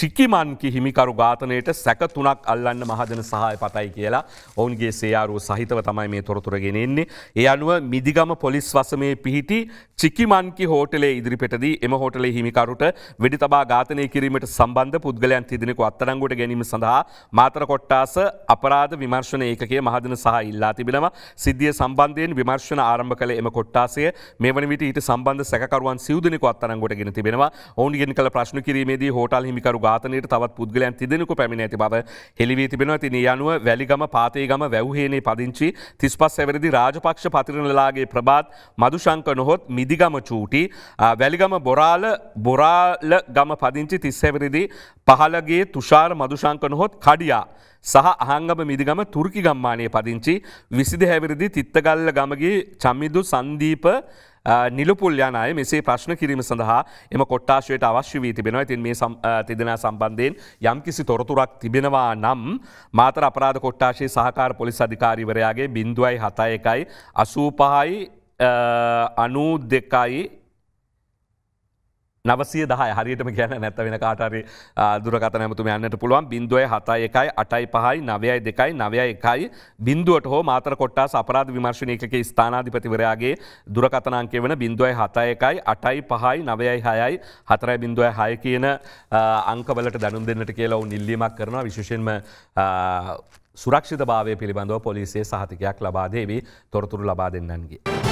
චිකිමන්කි හිමිකරු ඝාතනයට සැක තුනක් අල්ලන්න මහදන සහය පතයි කියලා ඔවුන්ගේ සේයාරුව සහිතව තමයි මේ තොරතුරගෙනෙන්නේ. ඒ අනුව මිදිගම පොලිස් වසමේ පිහිටි චිකිමන්කි හෝටලේ ඉදිරිපටදී එම හෝටලේ හිමිකරුට වෙඩි තබා ඝාතනය කිරීමට සම්බන්ධ පුද්ගලයන් තිදෙනෙකු අත්තරංගුට ගැනීම සඳහා මාතර කොට්ටාස අපරාධ විමර්ශන ඒකගේ මහදන සහ ඉල්ලා තිබෙනවා. සිද්ධිය සම්බන්ධයෙන් විමර්ශන ආරම්භ කළ එම කොට්ටාසය මෙවන විට ඊට සම්බන්ධ සැකරුවන් සිවදෙනෙකු අත්තරංගොට ගෙන තිබෙනවා. ඔවුන්ගෙන් කළ ප්‍රශ්න කිරීමේදී හෝටල් හිමිකරු ඝාතනයට තවත් පුද්ගලයන් තිදෙනෙකු පැමිණ ඇති බව හෙළිවී තිබෙන ඇති නියනුව වැලිගම පාතේගම වැැවහේනේ පදිංචි තිස්පස් ඇවැරදි රාජපක්ෂ පතිරණලාගේ ප්‍රබාත් මදුශංක නොහොත් මිදිගම චූටි වැලිගම බොරාල බොරාල ගම පදිංචි තිස්සැවරිදි පහලගේ තුෂාර මදුශංක නොහොත් කඩියා. සහ අහංගම මිදිගම තුර්කි ගම්මානය පදිංචි විසිදි හැවිරිදි තිත්තගල්ල ගමගේ චම්මිදු සන්දීප නිලුපුල් යන අය මෙසේ ප්‍රශ්න කිරීම සඳහා එම කොට්ටාශයට අවශ්‍ය වී තිබෙනවා ඇතින් මේ තිදෙනා සම්බන්ධයෙන් යම් කිසි තොරතුරක් තිබෙනවා නම් මාතර අපරාධ කොට්ටාශයේ සහකාර පොලිස් අධිකාරිවරයාගේ බින්දුවයි හතා එකයි අසූපහයි අනු දෙකයි නවසය දහ හරියටම කියන නැත වෙන කාටරි දුරකත නැමතු යන්නට පුළුවන් බින්දුවය හතා එකයි අටයි පහයි නවයයි දෙකයි නවය එකයි බින්දුවට හෝ මාතර කොට්ටා සපරාධ විමර්ශණයක ස්ථානාධිපතිවරයාගේ දුරකතනංකය වන බින්දුවයි හතා එකයි අටයි පහයි නවයයි හයයි හතරයි බින්දුවයි හය කියන අංකවලට දැනුම් දෙන්නට කියලා ඔවු නිල්ලීමක් කරනවා විශෂෙන්ම සුරක්ෂිත භාවය පිළිබඳව පොලිසිේ සහතිකයක් ලබාදේවී තොරතුරු ලබා දෙන්නන්ගේ.